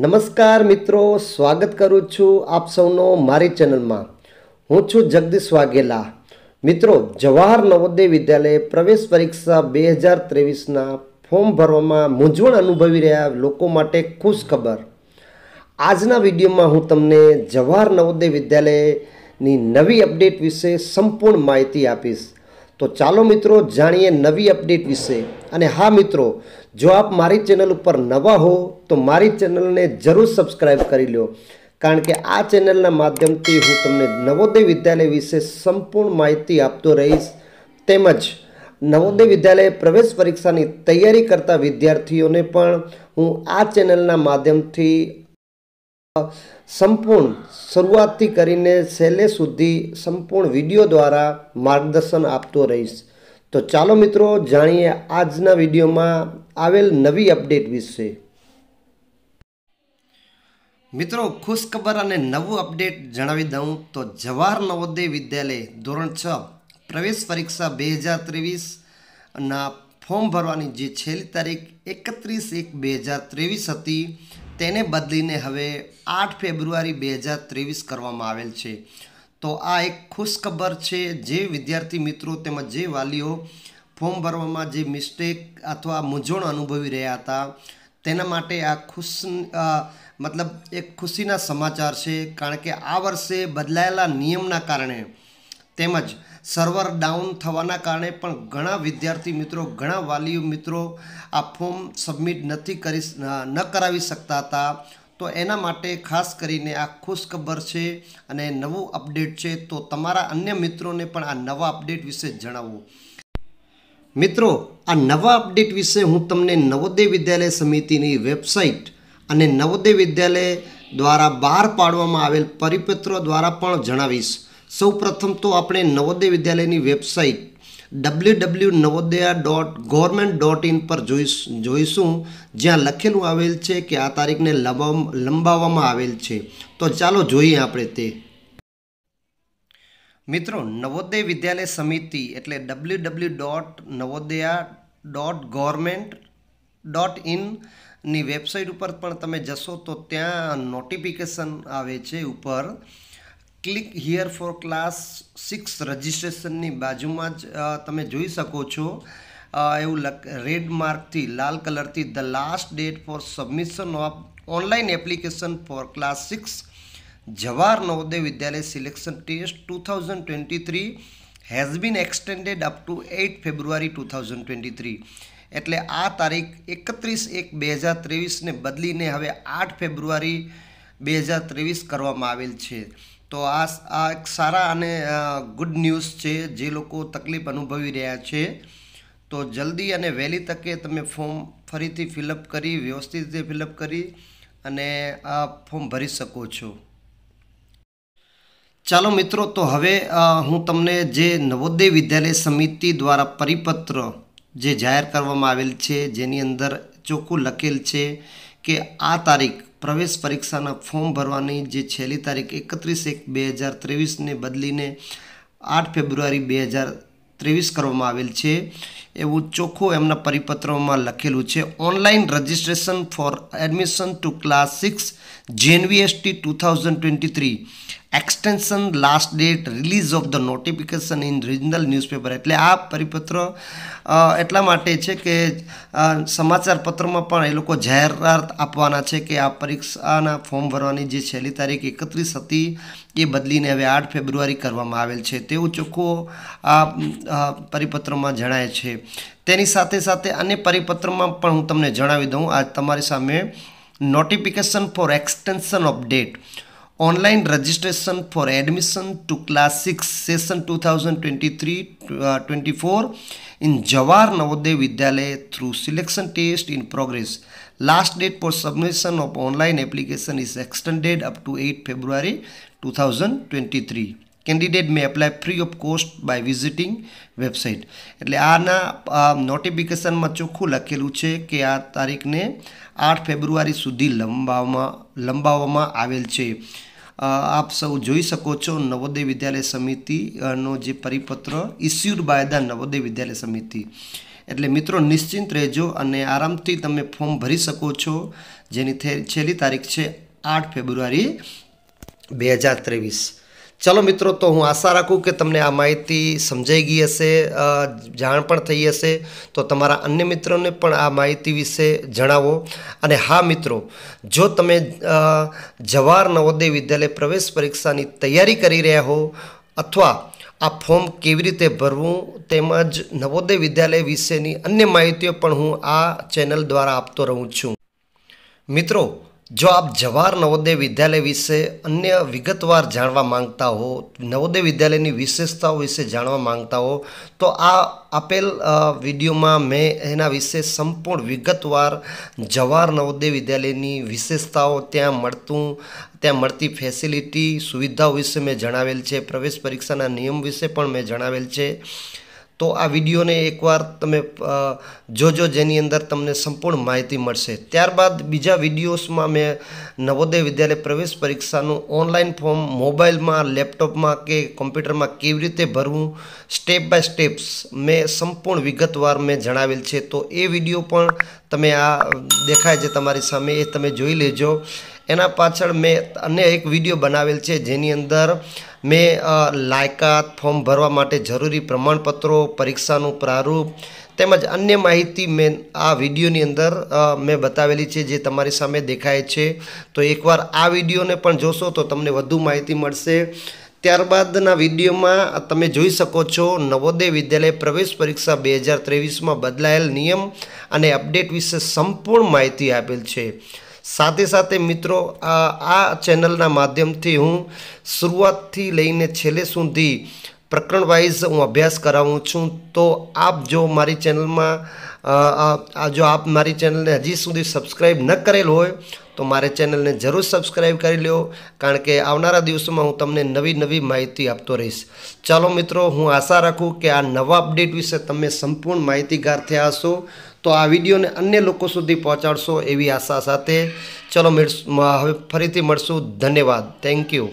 નમસ્કાર મિત્રો સ્વાગત કરું છું આપ સૌનો મારી ચેનલમાં હું છું જગદીશ વાઘેલા મિત્રો જવાહર નવોદય વિદ્યાલય પ્રવેશ પરીક્ષા બે હજાર ત્રેવીસના ફોર્મ ભરવામાં મૂંઝવણ અનુભવી રહ્યા લોકો માટે ખુશ ખબર આજના વિડીયોમાં હું તમને જવાહર નવોદય વિદ્યાલયની નવી અપડેટ વિશે સંપૂર્ણ માહિતી આપીશ તો ચાલો મિત્રો જાણીએ નવી અપડેટ વિશે અને હા મિત્રો જો આપ મારી ચેનલ ઉપર નવા હો તો મારી ચેનલને જરૂર સબસ્ક્રાઈબ કરી લો કારણ કે આ ચેનલના માધ્યમથી હું તમને નવોદય વિદ્યાલય વિશે સંપૂર્ણ માહિતી આપતો રહીશ તેમજ નવોદય વિદ્યાલય પ્રવેશ પરીક્ષાની તૈયારી કરતા વિદ્યાર્થીઓને પણ હું આ ચેનલના માધ્યમથી સંપૂર્ણ શરૂઆતથી કરીને છેલ્લે સુધી સંપૂર્ણ વિડીયો દ્વારા માર્ગદર્શન આપતો રહીશ તો ચાલો મિત્રો જાણીએ આજના વિડીયોમાં આવેલ નવી અપડેટ વિશે મિત્રો ખુશખબર અને નવું અપડેટ જણાવી દઉં તો જવાહર નવોદય વિદ્યાલય ધોરણ છ પ્રવેશ પરીક્ષા બે હજાર ત્રેવીસના ફોર્મ ભરવાની જે છેલ્લી તારીખ એકત્રીસ એક બે હજાર ત્રેવીસ હતી તેને બદલીને હવે આઠ ફેબ્રુઆરી બે હજાર ત્રેવીસ કરવામાં આવેલ છે તો આ એક ખુશખબર છે જે વિદ્યાર્થી મિત્રો તેમજ જે વાલીઓ ફોર્મ ભરવામાં જે મિસ્ટેક અથવા મૂંઝવણ અનુભવી રહ્યા હતા તેના માટે આ ખુશ મતલબ એક ખુશીના સમાચાર છે કારણ કે આ વર્ષે બદલાયેલા નિયમના કારણે તેમજ સર્વર ડાઉન થવાના કારણે પણ ઘણા વિદ્યાર્થી મિત્રો ઘણા વાલીઓ મિત્રો આ ફોર્મ સબમિટ નથી કરી ન કરાવી શકતા હતા તો એના માટે ખાસ કરીને આ ખુશખબર છે અને નવું અપડેટ છે તો તમારા અન્ય મિત્રોને પણ આ નવા અપડેટ વિશે જણાવો મિત્રો આ નવા અપડેટ વિશે હું તમને નવોદય વિદ્યાલય સમિતિની વેબસાઇટ અને નવોદય વિદ્યાલય દ્વારા બહાર પાડવામાં આવેલ પરિપત્રો દ્વારા પણ જણાવીશ સૌપ્રથમ તો આપણે નવોદય વિદ્યાલયની website W W Navodaya dot government dot in પર જોઈશ જોઈશું જ્યાં લખેલું આવેલ છે કે આ તારીખને લંબાવવામાં આવેલ છે તો ચાલો જોઈએ આપણે તે મિત્રો નવોદય વિદ્યાલય સમિતિ એટલે W W dot Navodaya dot government dot ઇનની વેબસાઇટ ઉપર પણ તમે જશો તો ત્યાં નોટિફિકેશન આવે છે ઉપર click here for class six રજિસ્ટ્રેશનની બાજુમાં જ તમે જોઈ શકો છો એવું રેડ માર્કથી લાલ કલરથી the last date for submission of online application for class six Jawahar Navodaya Vidyalaya selection test two thousand twenty three has been extended up to eight February two thousand twenty three એટલે આ તારીખ એકત્રીસ એક બે હજાર ત્રેવીસને બદલીને હવે આઠ ફેબ્રુઆરી બે હજાર ત્રેવીસ કરવામાં આવેલ છે તો આ આ એક સારા અને ગુડ ન્યૂઝ છે જે લોકો તકલીફ અનુભવી રહ્યા છે તો જલ્દી અને વહેલી તકે તમે ફોર્મ ફરીથી ફિલઅપ કરી વ્યવસ્થિત રીતે ફિલઅપ કરી અને આ ફોર્મ ભરી શકો છો ચાલો મિત્રો તો હવે હું તમને જે નવોદય વિદ્યાલય સમિતિ દ્વારા પરિપત્ર જે જાહેર કરવામાં આવેલ છે જેની અંદર ચોખ્ખું લખેલ છે કે આ તારીખ પ્રવેશ પરીક્ષાના ફોર્મ ભરવાની જે છેલ્લી તારીખ એકત્રીસ એક બે હજાર ત્રેવીસને બદલીને આઠ ફેબ્રુઆરી બે હજાર ત્રેવીસ કરવામાં આવેલ છે એવું ચોખ્ખું એમના પરિપત્રોમાં લખેલું છે online registration for admission to class six ST two thousand twenty three extension last date release of the notification in regional newspaper એટલે આ પરિપત્ર એટલા માટે છે કે સમાચાર પત્રમાં પણ એ લોકો જાહેરાત આપવાના છે કે આ પરીક્ષાના ફોર્મ ભરવાની જે છેલ્લી તારીખ એકત્રીસ હતી એ બદલીને હવે આઠ ફેબ્રુઆરી કરવામાં આવેલ છે તેવું ચોખ્ખું આ પરિપત્રમાં જણાય છે તેની સાથે સાથે અન્ય પરિપત્રમાં પણ હું તમને જણાવી દઉં આ તમારી સામે notification for extension of date online registration for admission to class six session two thousand twenty three twenty four in Jawahar Navodaya Vidyalaya through selection test in progress last date for submission of online application is extended up to eight February two thousand twenty three candidate may apply free of cost by visiting website એટલે આના નોટિફિકેશનમાં ચોખ્ખું લખેલું છે કે આ તારીખને આઠ ફેબ્રુઆરી સુધી લંબાવવામાં લંબાવવામાં આવેલ છે આપ સૌ જોઈ શકો છો નવોદય વિદ્યાલય સમિતિનો જે પરિપત્ર issued by the Navodaya Vidyalaya Samiti એટલે મિત્રો નિશ્ચિંત રહેજો અને આરામથી તમે ફોર્મ ભરી શકો છો જેની છેલ્લી તારીખ છે આઠ ફેબ્રુઆરી બે હજાર ત્રેવીસ ચલો મિત્રો તો હું આશા રાખું કે તમને આ માહિતી સમજાઈ ગઈ હશે જાણ પણ થઈ હશે તો તમારા અન્ય મિત્રોને પણ આ માહિતી વિશે જણાવો અને હા મિત્રો જો તમે જવાહર નવોદય વિદ્યાલય પ્રવેશ પરીક્ષાની તૈયારી કરી રહ્યા હો અથવા આ ફોર્મ કેવી રીતે ભરવું તેમજ નવોદય વિદ્યાલય વિશેની અન્ય માહિતીઓ પણ હું આ ચેનલ દ્વારા આપતો રહું છું મિત્રો જો આપ જવાહર નવોદય વિદ્યાલય વિશે અન્ય વિગતવાર જાણવા માંગતા હો નવોદય વિદ્યાલયની વિશેષતાઓ વિશે જાણવા માંગતા હો તો આ આપેલ વિડીયોમાં મેં એના વિશે સંપૂર્ણ વિગતવાર જવાહર નવોદય વિદ્યાલયની વિશેષતાઓ ત્યાં મળતું ત્યાં મળતી ફેસિલિટી સુવિધાઓ વિશે મેં જણાવેલ છે પ્રવેશ પરીક્ષાના નિયમ વિશે પણ મેં જણાવેલ છે તો આ વિડીયોને એકવાર તમે જોજો જેની અંદર તમને સંપૂર્ણ માહિતી મળશે ત્યારબાદ બીજા વિડીયોસમાં મેં નવોદય વિદ્યાલય પ્રવેશ પરીક્ષાનું ઓનલાઈન ફોર્મ મોબાઈલમાં લેપટોપમાં કે કોમ્પ્યુટરમાં કેવી રીતે ભરવું સ્ટેપ બાય સ્ટેપ્સ મેં સંપૂર્ણ વિગતવાર મેં જણાવેલ છે તો એ વિડીયો પણ તમે આ દેખાય છે તમારી સામે એ તમે જોઈ લેજો એના પાછળ મેં અન્ય એક વિડીયો બનાવેલ છે જેની અંદર મેં લાયકાત ફોર્મ ભરવા માટે જરૂરી પ્રમાણપત્રો પરીક્ષાનું પ્રારૂપ તેમજ અન્ય માહિતી મેં આ વિડીયોની અંદર મેં બતાવેલી છે જે તમારી સામે દેખાય છે તો એકવાર આ વિડીયોને પણ જોશો તો તમને વધુ માહિતી મળશે ત્યારબાદના વિડીયોમાં તમે જોઈ શકો છો નવોદય વિદ્યાલય પ્રવેશ પરીક્ષા બે હજાર ત્રેવીસમાં બદલાયેલ નિયમ અને અપડેટ વિશે સંપૂર્ણ માહિતી આપેલ છે સાથે સાથે મિત્રો આ આ ચેનલના માધ્યમથી હું શરૂઆતથી લઈને છેલ્લે સુધી પ્રકરણ વાઇઝ હું અભ્યાસ કરાવું છું તો આપ જો મારી ચેનલમાં જો આપ મારી ચેનલને હજી સુધી સબસ્ક્રાઈબ ન કરેલ હોય તો મારે ચેનલને જરૂર સબસ્ક્રાઈબ કરી લો કારણ કે આવનારા દિવસોમાં હું તમને નવી નવી માહિતી આપતો રહીશ ચાલો મિત્રો હું આશા રાખું કે આ નવા અપડેટ વિશે તમે સંપૂર્ણ માહિતીગાર થયા હશો તો આ વિડીયોને અન્ય લોકો સુધી પહોંચાડશો એવી આશા સાથે ચલો હવે ફરીથી મળશું ધન્યવાદ થેન્ક યુ